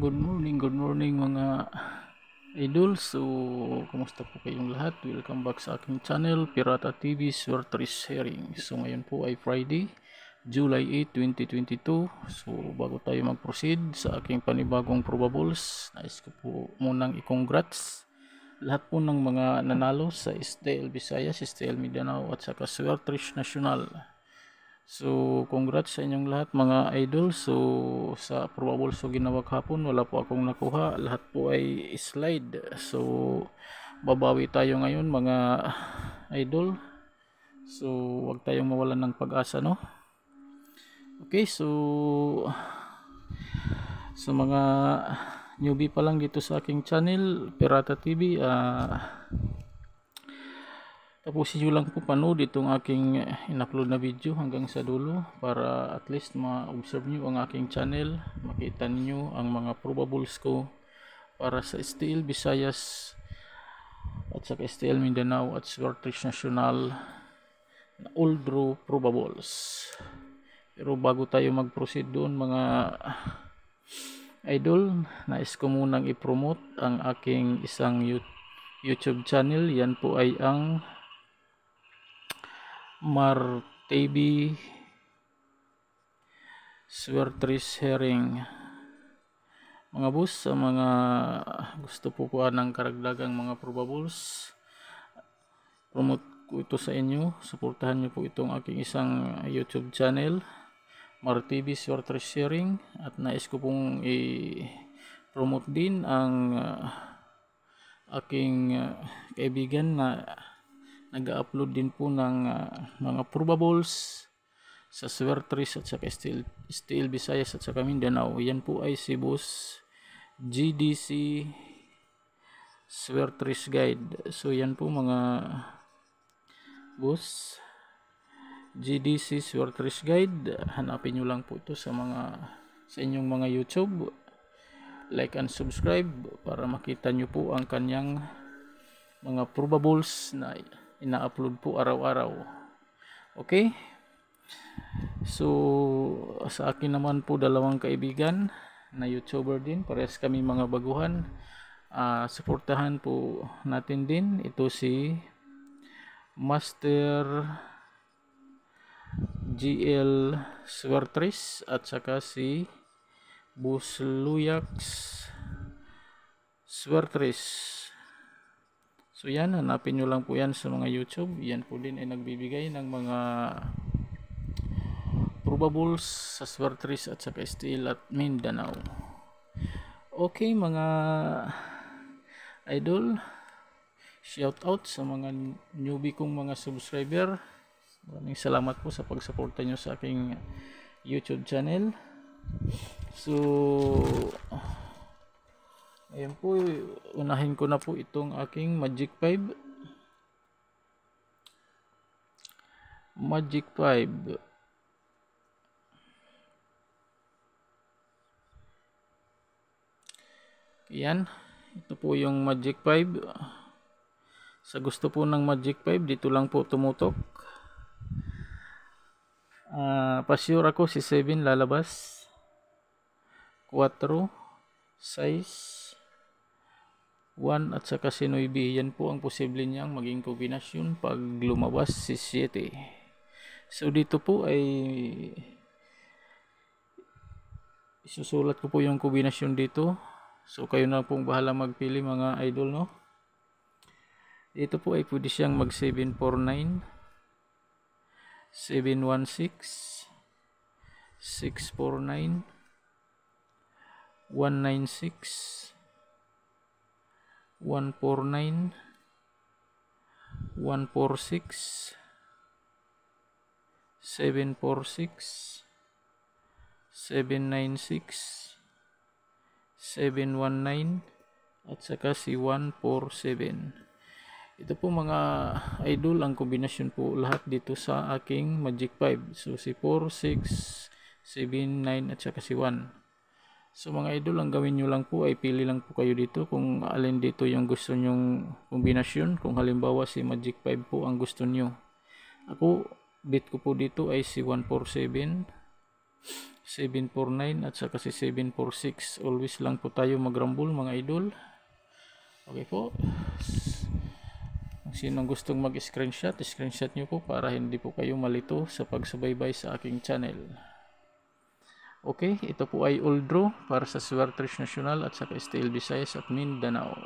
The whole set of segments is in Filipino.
Good morning, good morning mga idol. So, kumusta po kayong lahat? Welcome back sa aking channel, Pirata TV Surtris Sharing. So, ngayon po ay Friday, July 8, 2022. So, bago tayo mag-proceed sa aking panibagong probables, nais ko po munang i-congrats lahat po ng mga nanalo sa STL Visayas, STL Mindanao at saka Surtris National. So, congrats sa inyong lahat mga idol. So, sa probable so ginawa kahapon, wala po akong nakuha. Lahat po ay slide. So, babawi tayo ngayon mga idol. So, wag tayong mawalan ng pag-asa, no? Okay, so sa so, mga newbie pa lang dito sa aking channel, Pirata TV, ah uh, tapusin nyo lang po panood itong aking eh, in-upload na video hanggang sa dulo para at least ma-observe nyo ang aking channel makita niyo ang mga probables ko para sa STL Visayas at sa STL Mindanao at Scottish National na all draw probables pero bago tayo mag-proceed doon mga idol nais ko munang i-promote ang aking isang YouTube channel yan po ay ang Martabi Swertris Herring mga boss sa mga gusto po kuha ng karagdagang mga probables promote ko ito sa inyo suportahan nyo po itong aking isang youtube channel Martibi Swertris Herring at nais ko pong i-promote din ang uh, aking uh, kaibigan na nag-upload din po ng uh, mga probables sa Swertris at saka Steel, Steel Visayas at saka Mindanao. Yan po ay si Boss GDC Swertris Guide. So yan po mga Boss GDC Swertris Guide. Hanapin nyo lang po ito sa mga sa inyong mga YouTube. Like and subscribe para makita nyo po ang kanyang mga probables na ina-upload po araw-araw okay so sa akin naman po dalawang kaibigan na youtuber din parehas kami mga baguhan uh, suportahan po natin din ito si Master GL Swertris at saka si Busluyax Swertris So yan, hanapin nyo lang po yan sa mga YouTube. Yan po din ay nagbibigay ng mga probables sa Swertris at sa Castile at Mindanao. Okay mga idol, shout out sa mga newbie kong mga subscriber. Maraming salamat po sa pagsuporta nyo sa aking YouTube channel. So, Ayan po, unahin ko na po itong aking Magic 5. Magic 5. Ayan, ito po yung Magic 5. Sa gusto po ng Magic 5, dito lang po tumutok. Uh, ah, pasyur ako si 7 lalabas. 4, 6, 1 at saka si Noibi. Yan po ang posible niyang maging kombinasyon pag lumabas si 7. So dito po ay isusulat ko po yung kombinasyon dito. So kayo na pong bahala magpili mga idol no. Dito po ay pwede siyang mag 749 716 649 196 149 146 746 796 719 at saka si 147 ito po mga idol ang kombinasyon po lahat dito sa aking Magic 5. So si 4, 6, 7, 9 at saka si 1. So mga idol, ang gawin nyo lang po ay pili lang po kayo dito kung alin dito yung gusto nyong kombinasyon. Kung halimbawa si Magic 5 po ang gusto nyo. Ako, bit ko po dito ay si 147, 749 at saka si 746. Always lang po tayo magrambol mga idol. Okay po. Kung sinong gustong mag-screenshot, screenshot nyo po para hindi po kayo malito sa pagsubaybay sa aking channel. Okay, ito po ay old draw para sa Suartresh National at saka STL Visayas at Mindanao.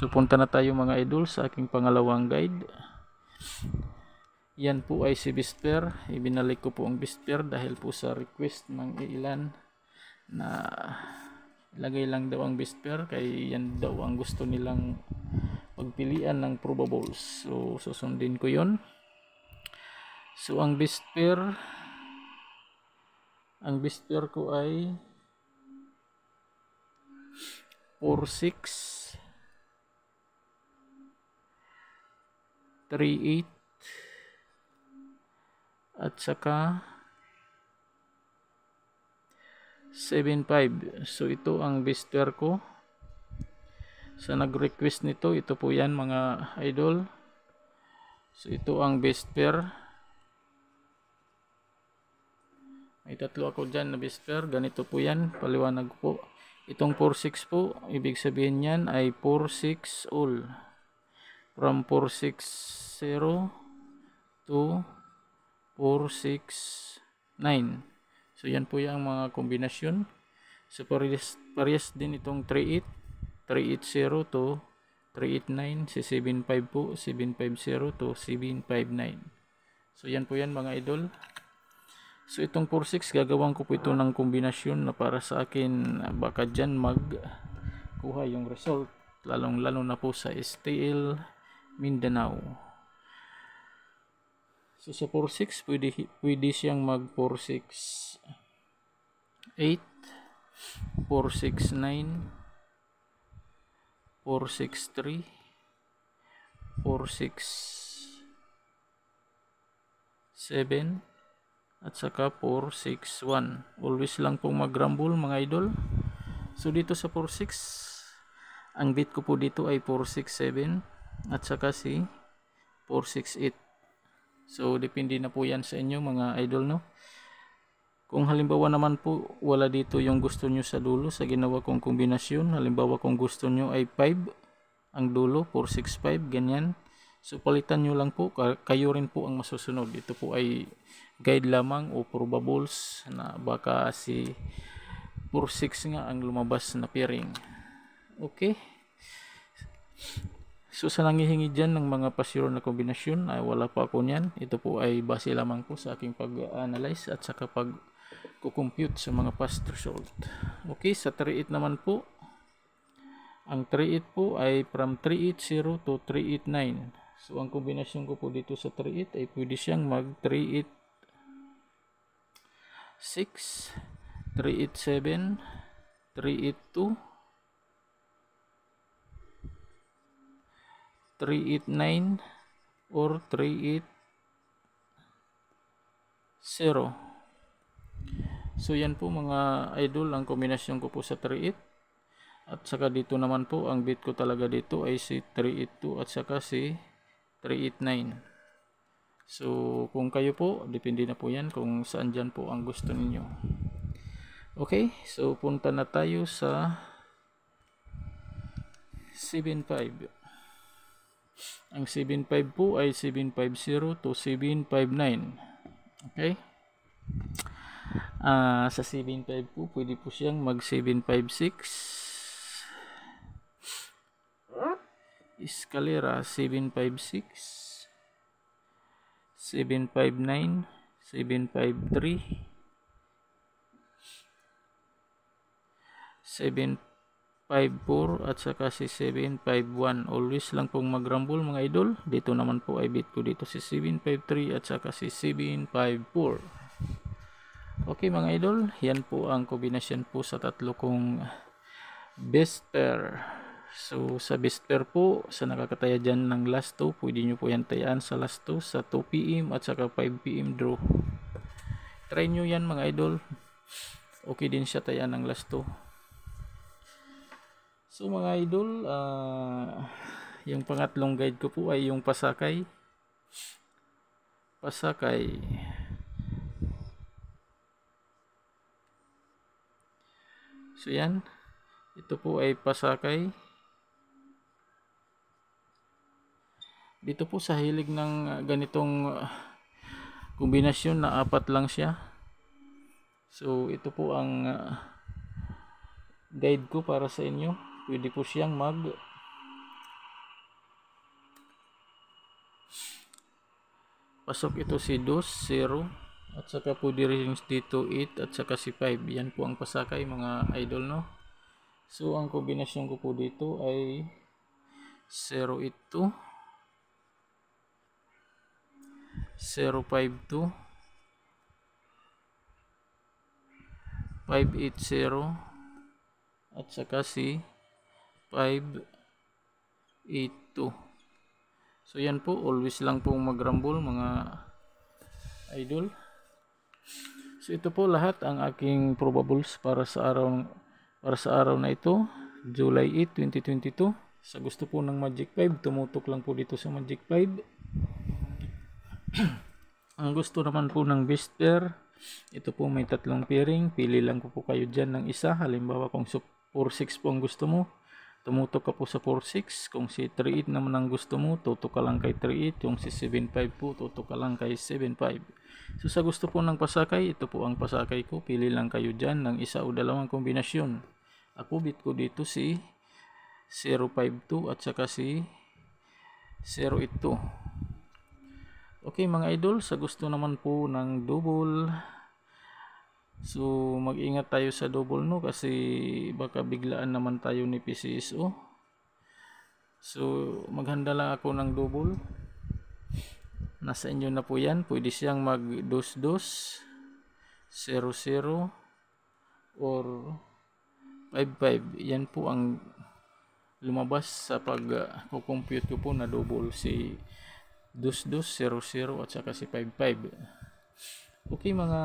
So punta na tayo mga idol sa aking pangalawang guide. Yan po ay si Bisper. Ibinalik ko po ang Bisper dahil po sa request ng ilan na ilagay lang daw ang Bisper kay yan daw ang gusto nilang pagpilian ng probables. So susundin ko yon So ang Bisper ang best pair ko ay 46 38 at saka 75 so ito ang best pair ko sa so, nag-request nito ito po yan mga idol so ito ang best pair May tatlo ako dyan na bisper. Ganito po yan. Paliwanag po. Itong 4-6 po, ibig sabihin yan ay 4-6 all. From 4-6-0 to 4-6-9. So, yan po ang mga kombinasyon. So, parehas, parehas din itong 3-8. to 389, si 75 po, 750 to 759. So yan po yan mga idol. So itong 4.6 gagawan ko po ito ng kombinasyon na para sa akin baka dyan magkuha yung result lalong lalo na po sa STL Mindanao. So sa 4.6 pwede, pwede siyang mag 4.6 8 4.6 9 4.6 3 4.6 7 at saka 461 always lang pong mag rumble mga idol so dito sa 46 ang bit ko po dito ay 467 at saka si 468 so depende na po yan sa inyo mga idol no kung halimbawa naman po wala dito yung gusto nyo sa dulo sa ginawa kong kombinasyon halimbawa kung gusto nyo ay 5 ang dulo 465 ganyan So palitan nyo lang po, kayo rin po ang masusunod. Ito po ay guide lamang o probables na baka si 46 nga ang lumabas na pairing. Okay. So sa nangihingi dyan ng mga pasiro na kombinasyon ay wala pa ako niyan. Ito po ay base lamang po sa aking pag-analyze at saka pag compute sa mga past result. Okay, sa 38 naman po. Ang 38 po ay from 380 to 389. So ang kombinasyon ko po dito sa 38 ay pwede siyang mag 38 6 382 389 or 380 so yan po mga idol ang kombinasyon ko po sa 38 at saka dito naman po ang bit ko talaga dito ay si 382 at saka si 389 So, kung kayo po, depende na po yan kung saan dyan po ang gusto ninyo. Okay, so punta na tayo sa 7.5. Ang 7.5 po ay 7.50 to 7.59. Okay? Uh, sa 7.5 po, pwede po siyang mag 7.56. Escalera 756 759 753 754 at saka si 751 always lang pong magrumble mga idol dito naman po ay bit ko dito si 753 at saka si 754 okay mga idol yan po ang kombinasyon po sa tatlo kong best pair So, sa best pair po, sa nakakataya dyan ng last 2, pwede nyo po yan tayaan sa last 2, sa 2pm at saka 5pm draw. Try nyo yan mga idol. Okay din siya tayaan ng last 2. So mga idol, uh, yung pangatlong guide ko po ay yung pasakay. Pasakay. So yan, ito po ay pasakay. dito po sa hilig ng ah, ganitong ah, kombinasyon na apat lang siya so ito po ang ah, guide ko para sa inyo pwede po siyang mag pasok ito si 2, 0 at saka po dirings dito 8 at saka si 5. Yan po ang pasakay mga idol no. So ang kombinasyon ko po dito ay 082 052 580 at saka si 582 so yan po always lang pong magrambol mga idol so ito po lahat ang aking probables para sa araw para sa araw na ito July 8, 2022 sa gusto po ng Magic 5 tumutok lang po dito sa Magic 5 ang gusto naman po ng Vesper, ito po may tatlong pairing Pili lang po, po kayo dyan ng isa. Halimbawa kung 4-6 po ang gusto mo, tumutok ka po sa 4-6. Kung si 3-8 naman ang gusto mo, tutok ka lang kay 3-8. Kung si 7-5 po, tutok ka lang kay 7-5. So sa gusto po ng pasakay, ito po ang pasakay ko. Pili lang kayo dyan ng isa o dalawang kombinasyon. Ako bit ko dito si 052 at saka si 082. Okay mga idol, sa gusto naman po ng double. So mag-ingat tayo sa double no kasi baka biglaan naman tayo ni PCSO. So maghanda lang ako ng double. Nasa inyo na po yan. Pwede siyang mag-dos-dos, 0-0, or 5-5. Yan po ang lumabas sa pag-compute ko po na double si 2200 at saka si 55. Okay mga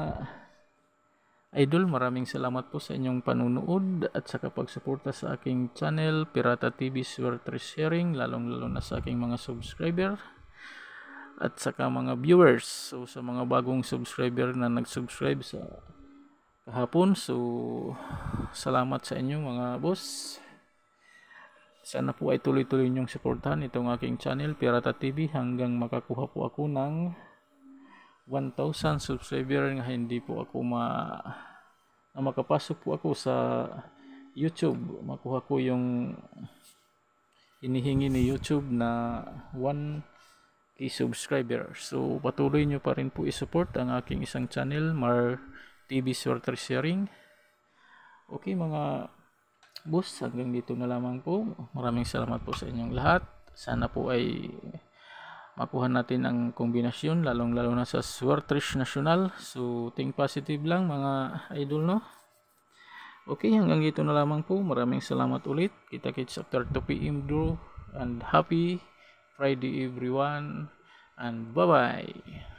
idol, maraming salamat po sa inyong panunood at saka pagsuporta sa aking channel Pirata TV Swertre Sharing, lalong-lalo na sa aking mga subscriber at saka mga viewers. So sa mga bagong subscriber na nag-subscribe sa kahapon, so salamat sa inyo mga boss. Sana po ay tuloy-tuloy niyong supportahan itong aking channel Pirata TV hanggang makakuha po ako ng 1,000 subscriber nga hindi po ako ma na makapasok po ako sa YouTube. Makuha ko yung inihingi ni YouTube na 1k subscriber. So patuloy niyo pa rin po i-support ang aking isang channel, Mar TV Sorter Sharing. Okay mga Boss, hanggang dito na lamang po. Maraming salamat po sa inyong lahat. Sana po ay makuha natin ang kombinasyon, lalong-lalo na sa Swartrish National. So, think positive lang mga idol, no? Okay, hanggang dito na lamang po. Maraming salamat ulit. Kita-kits after 2 p.m. Drew. And happy Friday everyone. And bye-bye.